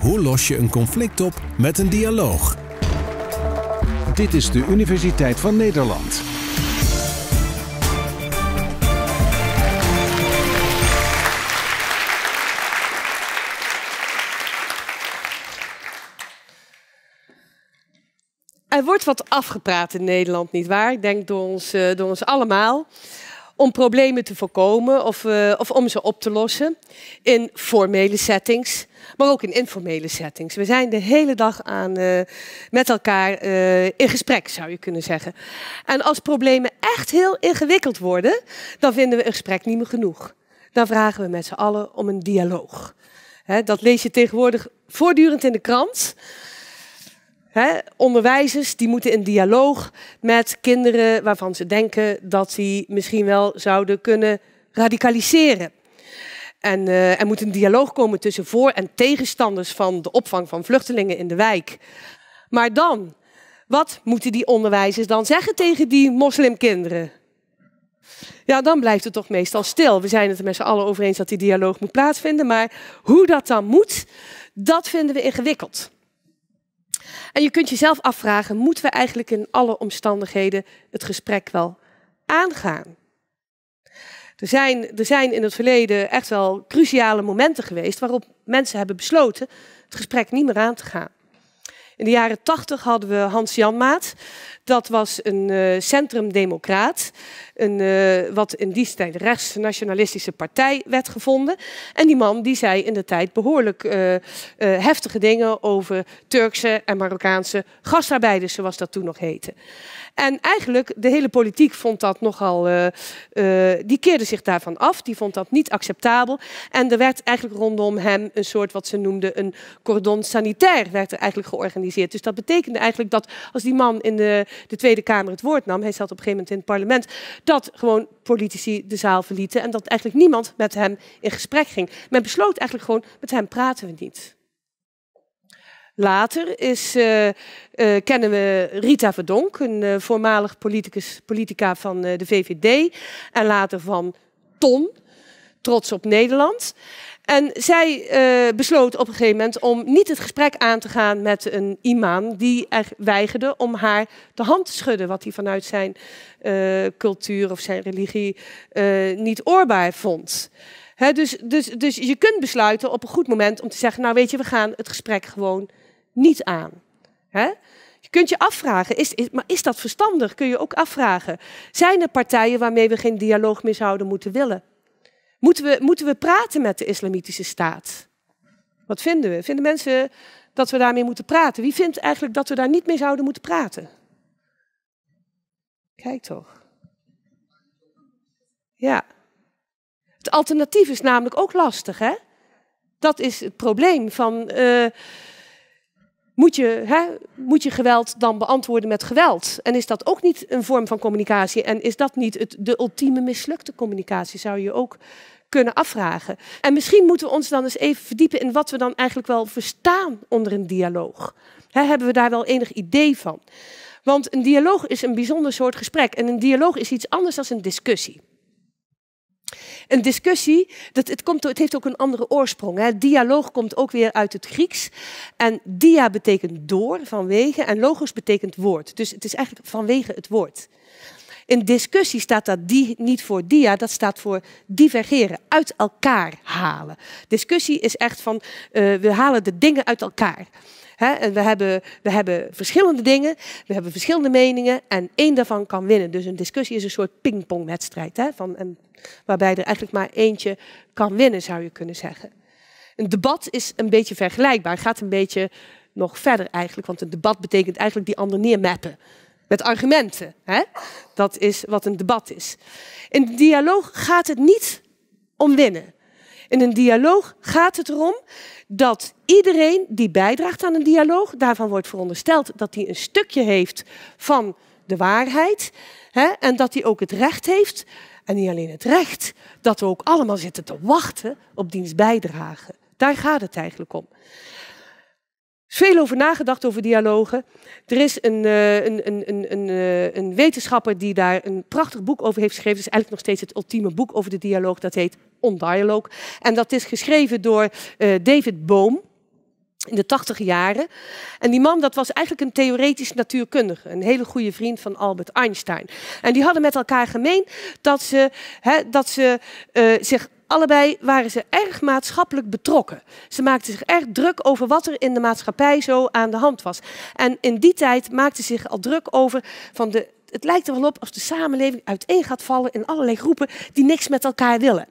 Hoe los je een conflict op met een dialoog? Dit is de Universiteit van Nederland. Er wordt wat afgepraat in Nederland, nietwaar? Ik denk door ons, eh, door ons allemaal om problemen te voorkomen of, eh, of om ze op te lossen in formele settings, maar ook in informele settings. We zijn de hele dag aan, eh, met elkaar eh, in gesprek, zou je kunnen zeggen. En als problemen echt heel ingewikkeld worden, dan vinden we een gesprek niet meer genoeg. Dan vragen we met z'n allen om een dialoog. dat lees je tegenwoordig voortdurend in de krant onderwijzers die moeten in dialoog met kinderen waarvan ze denken dat die misschien wel zouden kunnen radicaliseren. En eh, er moet een dialoog komen tussen voor- en tegenstanders van de opvang van vluchtelingen in de wijk. Maar dan, wat moeten die onderwijzers dan zeggen tegen die moslimkinderen? Ja, dan blijft het toch meestal stil. We zijn het er met z'n allen over eens dat die dialoog moet plaatsvinden. Maar hoe dat dan moet, dat vinden we ingewikkeld. En je kunt jezelf afvragen, moeten we eigenlijk in alle omstandigheden het gesprek wel aangaan? Er zijn, er zijn in het verleden echt wel cruciale momenten geweest waarop mensen hebben besloten het gesprek niet meer aan te gaan. In de jaren tachtig hadden we Hans Janmaat. Dat was een uh, centrumdemocraat. Een, eh, wat in die tijd rechts-nationalistische partij werd gevonden. En die man die zei in de tijd behoorlijk eh, heftige dingen over Turkse en Marokkaanse gastarbeiders, zoals dat toen nog heette. En eigenlijk, de hele politiek vond dat nogal... Eh, eh, die keerde zich daarvan af, die vond dat niet acceptabel. En er werd eigenlijk rondom hem een soort, wat ze noemden, een cordon sanitair werd er eigenlijk georganiseerd. Dus dat betekende eigenlijk dat als die man in de, de Tweede Kamer het woord nam, hij zat op een gegeven moment in het parlement, dat gewoon politici de zaal verlieten en dat eigenlijk niemand met hem in gesprek ging. Men besloot eigenlijk gewoon, met hem praten we niet. Later is, eh, eh, kennen we Rita Verdonk, een eh, voormalig politicus, politica van de VVD. En later van Ton, trots op Nederland. En zij besloot op een gegeven moment om niet het gesprek aan te gaan met een imam die er weigerde om haar de hand te schudden, wat hij vanuit zijn cultuur of zijn religie niet oorbaar vond. dus, dus, dus je kunt besluiten op een goed moment om te zeggen: Nou, weet je, we gaan het gesprek gewoon niet aan. Hè? Je kunt je afvragen, is, is, maar is dat verstandig? Kun je ook afvragen. Zijn er partijen waarmee we geen dialoog meer zouden moeten willen? Moeten we, moeten we praten met de islamitische staat? Wat vinden we? Vinden mensen dat we daarmee moeten praten? Wie vindt eigenlijk dat we daar niet mee zouden moeten praten? Kijk toch. Ja. Het alternatief is namelijk ook lastig, hè? Dat is het probleem van. Eh, moet je, hè, moet je geweld dan beantwoorden met geweld? En is dat ook niet een vorm van communicatie? En is dat niet het, de ultieme mislukte communicatie? Zou je ook kunnen afvragen. En misschien moeten we ons dan eens even verdiepen in wat we dan eigenlijk wel verstaan onder een dialoog. hebben we daar wel enig idee van? Want een dialoog is een bijzonder soort gesprek. En een dialoog is iets anders dan een discussie een discussie, dat, het, komt, het heeft ook een andere oorsprong. Hè. Dialoog komt ook weer uit het Grieks. En dia betekent door, vanwege, en logos betekent woord. Dus het is eigenlijk vanwege het woord. In discussie staat dat die niet voor dia, dat staat voor divergeren, uit elkaar halen. Discussie is echt van, eh, we halen de dingen uit elkaar en eh, we, hebben, we hebben verschillende dingen, we hebben verschillende meningen en één daarvan kan winnen. Dus een discussie is een soort pingpongwedstrijd, waarbij er eigenlijk maar eentje kan winnen, zou je kunnen zeggen. Een debat is een beetje vergelijkbaar, gaat een beetje nog verder eigenlijk, want een debat betekent eigenlijk die ander neermappen. Met argumenten. Dat is wat een debat is. In de dialoog gaat het niet om winnen. In een dialoog gaat het erom dat iedereen die bijdraagt aan een dialoog, daarvan wordt verondersteld dat hij een stukje heeft van de waarheid. Hè, en dat hij ook het recht heeft, en niet alleen het recht, dat we ook allemaal zitten te wachten op diens bijdrage. Daar gaat het eigenlijk om. Er is veel over nagedacht over dialogen. Er is een, eh, een, een, eh, een, wetenschapper die daar een prachtig boek over heeft geschreven. Het is eigenlijk nog steeds het ultieme boek over de dialoog. Dat heet On Dialogue. En dat is geschreven door eh, David Boom in de tachtig jaren. En die man, dat was eigenlijk een theoretisch natuurkundige. Een hele goede vriend van Albert Einstein. En die hadden met elkaar gemeen dat ze, hè, dat ze eh, zich allebei waren ze erg maatschappelijk betrokken. Ze maakten zich erg druk over wat er in de maatschappij zo aan de hand was. En in die tijd maakten ze zich al druk over van de het lijkt er wel op als de samenleving uiteen gaat vallen in allerlei groepen die niks met elkaar willen.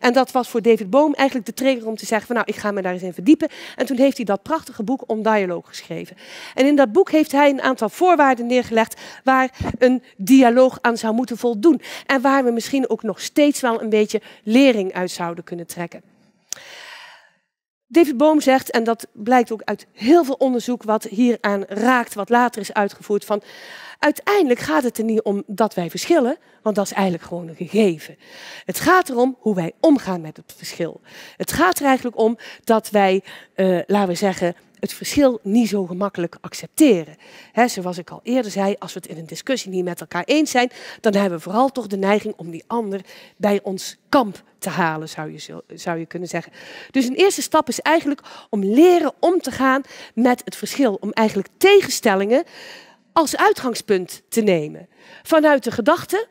En dat was voor David Boom eigenlijk de trigger om te zeggen van nou, ik ga me daar eens in verdiepen. En toen heeft hij dat prachtige boek On dialoog geschreven. En in dat boek heeft hij een aantal voorwaarden neergelegd waar een dialoog aan zou moeten voldoen. En waar we misschien ook nog steeds wel een beetje lering uit zouden kunnen trekken. David Boom zegt, en dat blijkt ook uit heel veel onderzoek wat hieraan raakt, wat later is uitgevoerd, van uiteindelijk gaat het er niet om dat wij verschillen, want dat is eigenlijk gewoon een gegeven. Het gaat erom hoe wij omgaan met het verschil. Het gaat er eigenlijk om dat wij, eh, laten we zeggen, het verschil niet zo gemakkelijk accepteren. He, zoals ik al eerder zei, als we het in een discussie niet met elkaar eens zijn, dan hebben we vooral toch de neiging om die ander bij ons kamp te halen, zou je, zou je kunnen zeggen. Dus een eerste stap is eigenlijk om leren om te gaan met het verschil. Om eigenlijk tegenstellingen als uitgangspunt te nemen. Vanuit de gedachte,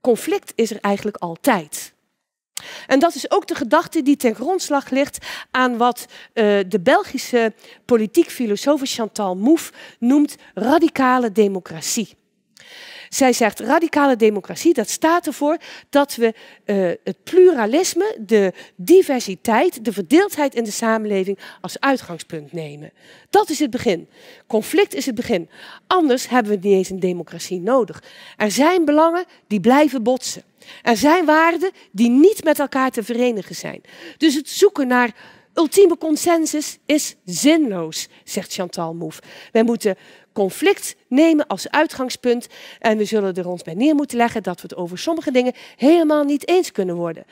conflict is er eigenlijk altijd. En dat is ook de gedachte die ten grondslag ligt aan wat eh, de Belgische politiek filosoof Chantal Mouffe noemt radicale democratie. Zij zegt radicale democratie, dat staat ervoor dat we eh, het pluralisme, de diversiteit, de verdeeldheid in de samenleving als uitgangspunt nemen. Dat is het begin. Conflict is het begin. Anders hebben we niet eens een democratie nodig. Er zijn belangen die blijven botsen. Er zijn waarden die niet met elkaar te verenigen zijn. Dus het zoeken naar ultieme consensus is zinloos, zegt Chantal Mouffe. We moeten conflict nemen als uitgangspunt. En we zullen er ons bij neer moeten leggen dat we het over sommige dingen helemaal niet eens kunnen worden.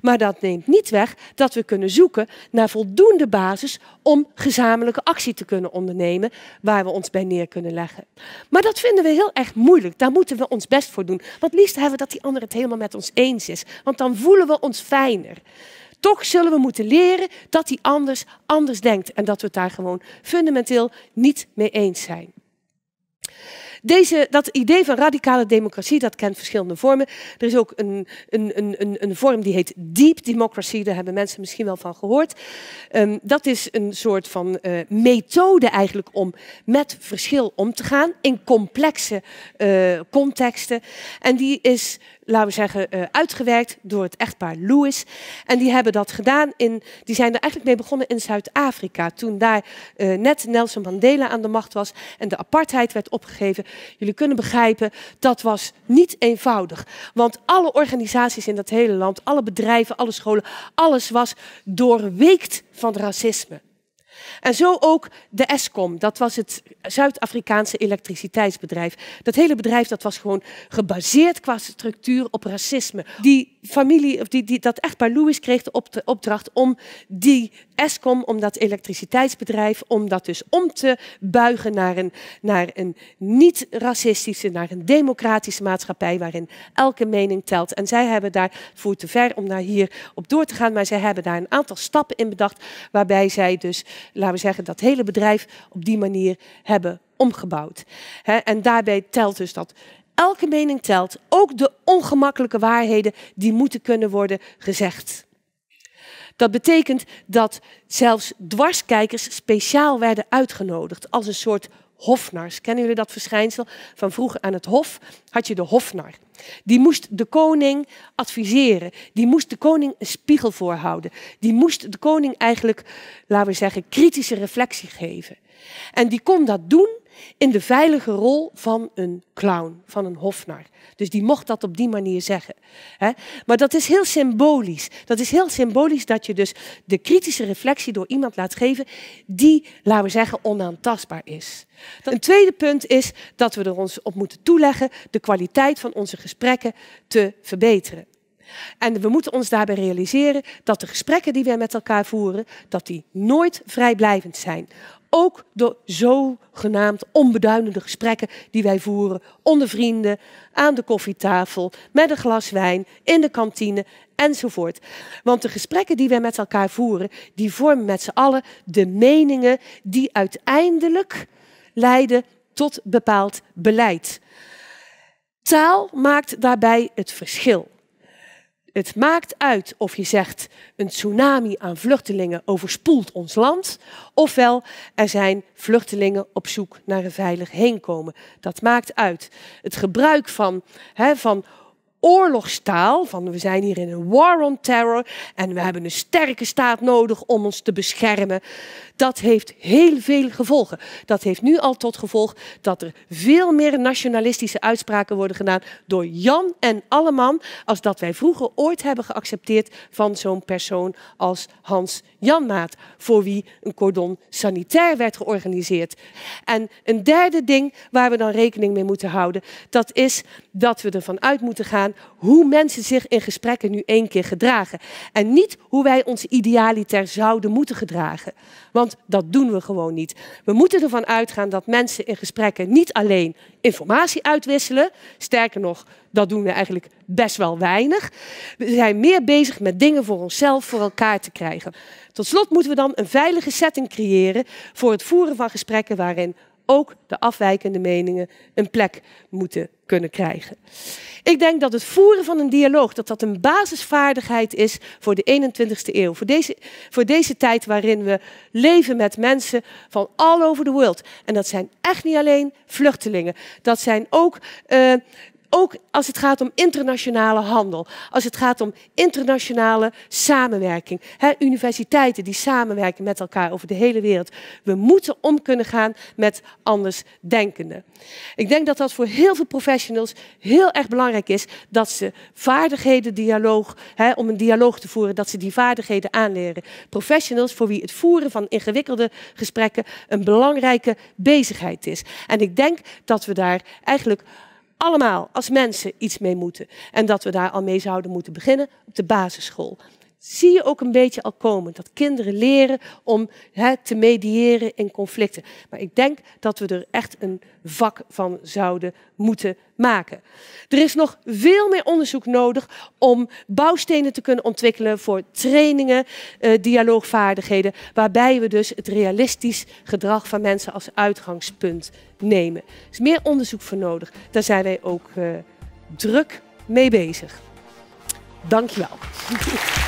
Maar dat neemt niet weg dat we kunnen zoeken naar voldoende basis om gezamenlijke actie te kunnen ondernemen waar we ons bij neer kunnen leggen. Maar dat vinden we heel erg moeilijk. Daar moeten we ons best voor doen. Want liefst hebben we dat die ander het helemaal met ons eens is. Want dan voelen we ons fijner. Toch zullen we moeten leren dat die anders anders denkt en dat we het daar gewoon fundamenteel niet mee eens zijn. Deze, dat idee van radicale democratie, dat kent verschillende vormen. Er is ook een, een, een, een vorm die heet deep democracy, daar hebben mensen misschien wel van gehoord. Ehm, dat is een soort van eh, methode eigenlijk om met verschil om te gaan in complexe eh, contexten. En die is laten we zeggen, eh, uitgewerkt door het echtpaar Lewis. En die hebben dat gedaan in, die zijn er eigenlijk mee begonnen in Zuid-Afrika. Toen daar eh, net Nelson Mandela aan de macht was en de apartheid werd opgegeven. Jullie kunnen begrijpen, dat was niet eenvoudig. Want alle organisaties in dat hele land, alle bedrijven, alle scholen, alles was doorweekt van racisme. En zo ook de ESCOM, dat was het Zuid-Afrikaanse elektriciteitsbedrijf. Dat hele bedrijf dat was gewoon gebaseerd qua structuur op racisme. Die familie, of die, die, dat echtpaar Louis kreeg de, op, de opdracht om die ESCOM, om dat elektriciteitsbedrijf, om dat dus om te buigen naar een, naar een niet-racistische, naar een democratische maatschappij waarin elke mening telt. En zij hebben daar, het voert te ver om daar hier op door te gaan, maar zij hebben daar een aantal stappen in bedacht waarbij zij dus laten we zeggen, dat hele bedrijf op die manier hebben omgebouwd. en daarbij telt dus dat elke mening telt, ook de ongemakkelijke waarheden die moeten kunnen worden gezegd. Dat betekent dat zelfs dwarskijkers speciaal werden uitgenodigd als een soort hofnars. Kennen jullie dat verschijnsel? Van vroeger aan het hof had je de hofnar. Die moest de koning adviseren. Die moest de koning een spiegel voorhouden. Die moest de koning eigenlijk, laten we zeggen, kritische reflectie geven. En die kon dat doen in de veilige rol van een clown, van een hofnar. Dus die mocht dat op die manier zeggen. Maar dat is heel symbolisch. Dat is heel symbolisch dat je dus de kritische reflectie door iemand laat geven die, laten we zeggen, onaantastbaar is. Een tweede punt is dat we er ons op moeten toeleggen de kwaliteit van onze gesprekken te verbeteren. En we moeten ons daarbij realiseren dat de gesprekken die wij met elkaar voeren, dat die nooit vrijblijvend zijn. Ook door zogenaamd onbeduidende gesprekken die wij voeren onder vrienden, aan de koffietafel, met een glas wijn, in de kantine enzovoort. Want de gesprekken die wij met elkaar voeren, die vormen met z'n allen de meningen die uiteindelijk leiden tot bepaald beleid. Taal maakt daarbij het verschil. Het maakt uit of je zegt een tsunami aan vluchtelingen overspoelt ons land, ofwel er zijn vluchtelingen op zoek naar een veilig heenkomen. Dat maakt uit. Het gebruik van, van oorlogstaal van we zijn hier in een war on terror en we hebben een sterke staat nodig om ons te beschermen. Dat heeft heel veel gevolgen. Dat heeft nu al tot gevolg dat er veel meer nationalistische uitspraken worden gedaan door Jan en Alleman als dat wij vroeger ooit hebben geaccepteerd van zo'n persoon als Hans Janmaat, voor wie een cordon sanitair werd georganiseerd. En een derde ding waar we dan rekening mee moeten houden, dat is dat we ervan uit moeten gaan hoe mensen zich in gesprekken nu één keer gedragen. En niet hoe wij ons idealiter zouden moeten gedragen. Want dat doen we gewoon niet. We moeten ervan uitgaan dat mensen in gesprekken niet alleen informatie uitwisselen. Sterker nog, dat doen we eigenlijk best wel weinig. We zijn meer bezig met dingen voor onszelf, voor elkaar te krijgen. Tot slot moeten we dan een veilige setting creëren voor het voeren van gesprekken waarin ook de afwijkende meningen een plek moeten kunnen krijgen. Ik denk dat het voeren van een dialoog, dat dat een basisvaardigheid is voor de 21ste eeuw. Voor deze, voor deze tijd waarin we leven met mensen van all over de world. En dat zijn echt niet alleen vluchtelingen. Dat zijn ook eh, ook als het gaat om internationale handel, als het gaat om internationale samenwerking. universiteiten die samenwerken met elkaar over de hele wereld. We moeten om kunnen gaan met andersdenkenden. Ik denk dat dat voor heel veel professionals heel erg belangrijk is dat ze vaardigheden dialoog, om een dialoog te voeren, dat ze die vaardigheden aanleren. Professionals voor wie het voeren van ingewikkelde gesprekken een belangrijke bezigheid is. En ik denk dat we daar eigenlijk allemaal als mensen iets mee moeten. En dat we daar al mee zouden moeten beginnen op de basisschool zie je ook een beetje al komen. Dat kinderen leren om te mediëren in conflicten. Maar ik denk dat we er echt een vak van zouden moeten maken. Er is nog veel meer onderzoek nodig om bouwstenen te kunnen ontwikkelen voor trainingen, eh, dialoogvaardigheden, waarbij we dus het realistisch gedrag van mensen als uitgangspunt nemen. Er is meer onderzoek voor nodig. Daar zijn wij ook eh, druk mee bezig. Dankjewel.